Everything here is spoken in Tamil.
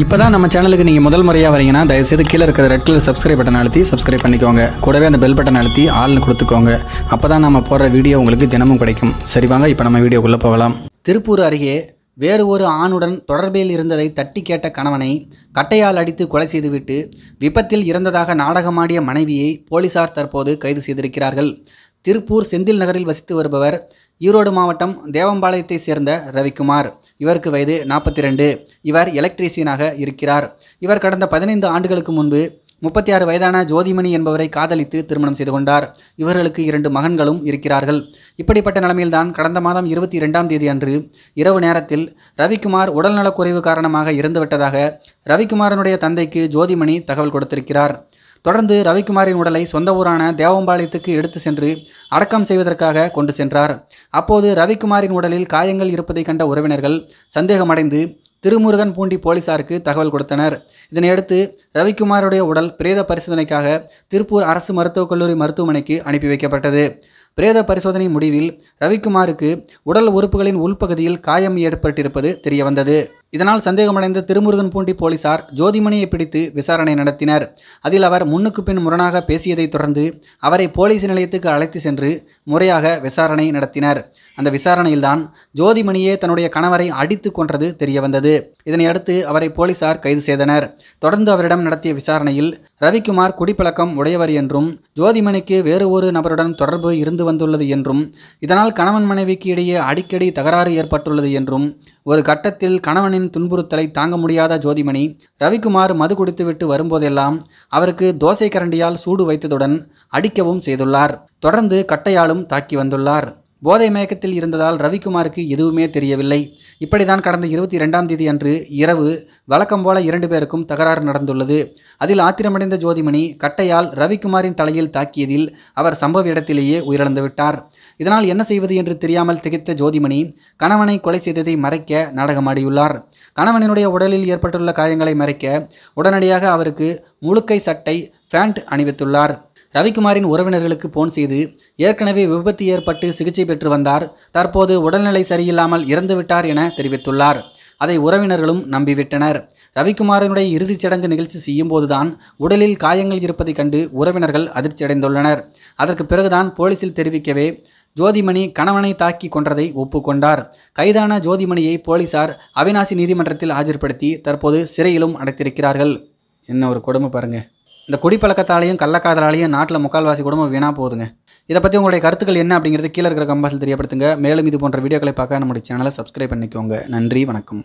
இப்போ தான் நம்ம சேனலுக்கு நீங்கள் முதல் முறையாக வரீங்கன்னா தயவுசெய்து கீழே இருக்கிற ரெட் கலர் சப்ஸ்கிரைப் பட்டன் அழுத்தி சப்ஸ்கிரைப் பண்ணிக்கோங்க கூடவே அந்த பெல் பட்டன் அழுத்தி ஆள்னு கொடுத்துக்கோங்க அப்போ தான் நம்ம போடுற வீடியோ உங்களுக்கு தினமும் கிடைக்கும் சரி வாங்க இப்போ நம்ம வீடியோக்குள்ளே போகலாம் திருப்பூர் அருகே வேறு ஒரு ஆணுடன் தொடர்பில் இருந்ததை தட்டி கேட்ட கணவனை கட்டையால் அடித்து கொலை செய்துவிட்டு விபத்தில் இறந்ததாக நாடகமாடிய மனைவியை போலீசார் தற்போது கைது செய்திருக்கிறார்கள் திருப்பூர் செந்தில் நகரில் வசித்து வருபவர் ஈரோடு மாவட்டம் தேவம்பாளையத்தை சேர்ந்த ரவிக்குமார் இவருக்கு வயது நாற்பத்தி ரெண்டு இவர் எலக்ட்ரீசியனாக இருக்கிறார் இவர் கடந்த பதினைந்து ஆண்டுகளுக்கு முன்பு முப்பத்தி ஆறு வயதான ஜோதிமணி என்பவரை காதலித்து திருமணம் செய்து கொண்டார் இவர்களுக்கு இரண்டு மகன்களும் இருக்கிறார்கள் இப்படிப்பட்ட நிலைமையில்தான் கடந்த மாதம் இருபத்தி இரண்டாம் தேதி அன்று இரவு நேரத்தில் ரவிக்குமார் உடல்நலக்குறைவு காரணமாக இறந்துவிட்டதாக ரவிக்குமாரனுடைய தந்தைக்கு ஜோதிமணி தகவல் கொடுத்திருக்கிறார் தொடர்ந்து ரவிக்குமாரின் உடலை சொந்த ஊரான தேவம்பாளையத்துக்கு எடுத்து சென்று அடக்கம் செய்வதற்காக கொண்டு சென்றார் அப்போது ரவிக்குமாரின் உடலில் காயங்கள் இருப்பதை கண்ட உறவினர்கள் சந்தேகமடைந்து திருமுருகன் பூண்டி போலீசாருக்கு தகவல் கொடுத்தனர் இதனையடுத்து ரவிக்குமாருடைய உடல் பிரேத பரிசோதனைக்காக திருப்பூர் அரசு மருத்துவக் கல்லூரி மருத்துவமனைக்கு அனுப்பி வைக்கப்பட்டது பிரேத பரிசோதனை முடிவில் ரவிக்குமாருக்கு உடல் உறுப்புகளின் உள்பகுதியில் காயம் ஏற்பட்டிருப்பது தெரியவந்தது இதனால் சந்தேகமடைந்த திருமுருகன் பூண்டி போலீசார் ஜோதிமணியை பிடித்து விசாரணை நடத்தினர் அதில் அவர் முன்னுக்கு பின் முரணாக பேசியதைத் தொடர்ந்து அவரை போலீஸ் நிலையத்துக்கு அழைத்து சென்று முறையாக விசாரணை நடத்தினர் அந்த விசாரணையில்தான் ஜோதிமணியே தன்னுடைய கணவரை அடித்து கொன்றது தெரியவந்தது இதனையடுத்து அவரை போலீசார் கைது செய்தனர் தொடர்ந்து அவரிடம் நடத்திய விசாரணையில் ரவிக்குமார் குடிப்பழக்கம் உடையவர் என்றும் ஜோதிமணிக்கு வேறு ஒரு நபருடன் தொடர்பு இருந்து வந்துள்ளது என்றும் இதனால் கணவன் மனைவிக்கு இடையே அடிக்கடி தகராறு ஏற்பட்டுள்ளது என்றும் ஒரு கட்டத்தில் கணவனின் துன்புறுத்தலை தாங்க முடியாத ஜோதிமணி ரவிக்குமார் மது குடித்துவிட்டு வரும்போதெல்லாம் அவருக்கு தோசை கரண்டியால் சூடு வைத்ததுடன் அடிக்கவும் செய்துள்ளார் தொடர்ந்து கட்டையாலும் தாக்கி வந்துள்ளார் போதை மயக்கத்தில் இருந்ததால் ரவிக்குமாருக்கு எதுவுமே தெரியவில்லை இப்படிதான் கடந்த இருபத்தி இரண்டாம் தேதி அன்று இரவு வழக்கம் போல இரண்டு பேருக்கும் தகராறு நடந்துள்ளது அதில் ஆத்திரமடைந்த ஜோதிமணி கட்டையால் ரவிக்குமாரின் தலையில் தாக்கியதில் அவர் சம்பவ இடத்திலேயே உயிரிழந்து விட்டார் இதனால் என்ன செய்வது என்று தெரியாமல் திகைத்த ஜோதிமணி கணவனை கொலை செய்ததை மறைக்க நாடகமாடியுள்ளார் கணவனினுடைய உடலில் ஏற்பட்டுள்ள காயங்களை மறைக்க உடனடியாக அவருக்கு முழுக்கை சட்டை பேண்ட் அணிவித்துள்ளார் ரவிக்குமாரின் உறவினர்களுக்கு போன் செய்து ஏற்கனவே விபத்து ஏற்பட்டு சிகிச்சை பெற்று வந்தார் தற்போது உடல்நிலை சரியில்லாமல் இறந்துவிட்டார் என தெரிவித்துள்ளார் அதை உறவினர்களும் நம்பிவிட்டனர் ரவிக்குமாரனுடைய இறுதிச் சடங்கு நிகழ்ச்சி செய்யும் போதுதான் உடலில் காயங்கள் இருப்பதைக் கண்டு உறவினர்கள் அதிர்ச்சியடைந்துள்ளனர் அதற்கு பிறகுதான் போலீசில் தெரிவிக்கவே ஜோதிமணி கணவனை தாக்கி கொன்றதை ஒப்புக்கொண்டார் கைதான ஜோதிமணியை போலீசார் அவினாசி நீதிமன்றத்தில் ஆஜர்படுத்தி தற்போது சிறையிலும் அடைத்திருக்கிறார்கள் என்ன ஒரு கொடுமை பாருங்கள் இந்த குடிப்பழக்கத்தாலையும் கள்ளக்காதலாலையும் நாட்டில் முக்கால்வாசி குடும்பம் வீணாக போகுதுங்க இதை பற்றி உங்களுடைய கருத்துக்கள் என்ன அப்படிங்கிறது கீழே இருக்கிற கம்பாசில் தெரியப்படுத்துங்க மேலும் இது போன்ற வீடியோக்களை பார்க்க நம்முடைய சேனலை சப்ஸ்கிரைப் பண்ணிக்கோங்க நன்றி வணக்கம்